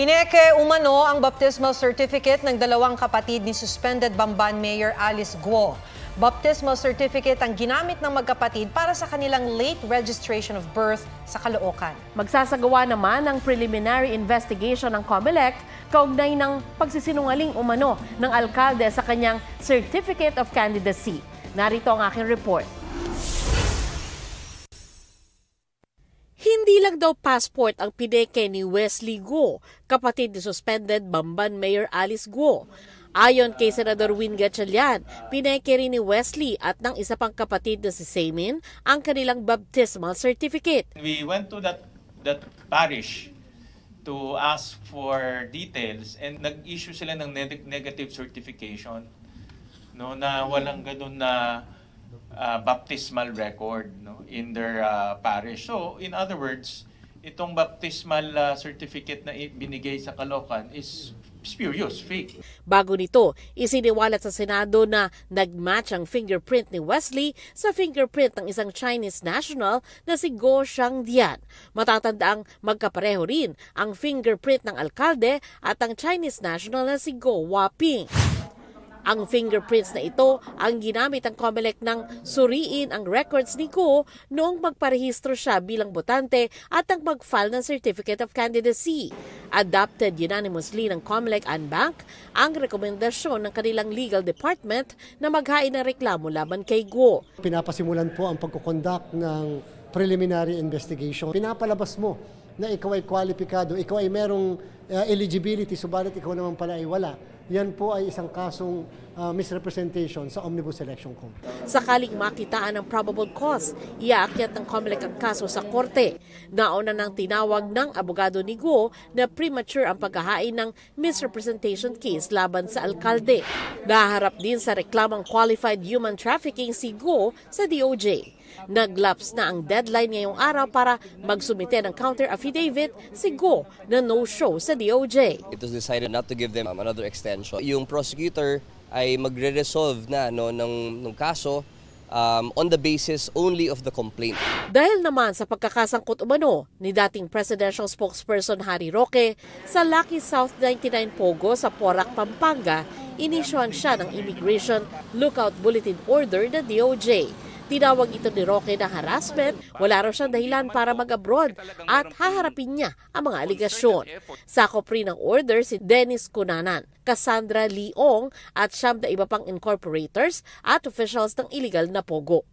Pineke umano ang baptismal certificate ng dalawang kapatid ni suspended Bamban Mayor Alice Guo. Baptismal certificate ang ginamit ng magkapatid para sa kanilang late registration of birth sa Caloocan. Magsasagawa naman ng preliminary investigation ng COMELEC kaugnay ng pagsisinungaling umano ng alkalde sa kanyang Certificate of Candidacy. Narito ang aking report. Hindi lang daw passport ang pineke ni Wesley Guo, kapatid ni suspended Bamban Mayor Alice Guo. Ayon kay Senador Win Gatchalian, pineke rin ni Wesley at ng isa pang kapatid na si Samin ang kanilang baptismal certificate. We went to that, that parish to ask for details and nag-issue sila ng negative certification no na walang ganun na uh, baptismal record no in their uh, parish. So in other words, itong baptismal uh, certificate na binigay sa Kalokan is spurious, fake. Bago nito, isiniwalat sa Senado na nagmatch ang fingerprint ni Wesley sa fingerprint ng isang Chinese national na si Go Dian Matatandaang magkapareho rin ang fingerprint ng alkalde at ang Chinese national na si Go Waping. Ang fingerprints na ito ang ginamit ng COMELEC ng suriin ang records ni Go noong magparehistro siya bilang botante at ang mag-file ng Certificate of Candidacy. Adopted unanimously ng COMELEC and Bank ang rekomendasyon ng kanilang legal department na maghain ng reklamo laban kay Go. Pinapasimulan po ang pagkukondak ng preliminary investigation. Pinapalabas mo na ikaw ay kwalipikado, ikaw ay merong uh, eligibility, subalit ikaw naman pala ay wala yan po ay isang kasong uh, misrepresentation sa Omnibus Election Code. Sakaling makitaan ang probable cause, iaakyat ng COMELEC ang kaso sa korte. Nauna nang tinawag ng abogado ni Guo na premature ang paghahain ng misrepresentation case laban sa alkalde. Naharap din sa reklamang qualified human trafficking si Guo sa DOJ. Naglaps na ang deadline ngayong araw para magsumite ng counter affidavit si Go na no-show sa DOJ. It was decided not to give them um, another extension extension. Yung prosecutor ay magre-resolve na no, ng, ng kaso um, on the basis only of the complaint. Dahil naman sa pagkakasangkot umano ni dating presidential spokesperson Harry Roque sa Lucky South 99 Pogo sa Porac, Pampanga, inisyuan siya ng Immigration Lookout Bulletin Order na DOJ. Tinawag ito ni Roque na harassment, wala raw siyang dahilan para mag-abroad at haharapin niya ang mga aligasyon. Sakop rin ng order si Dennis Cunanan, Cassandra Leong at siyam na iba pang incorporators at officials ng illegal na Pogo.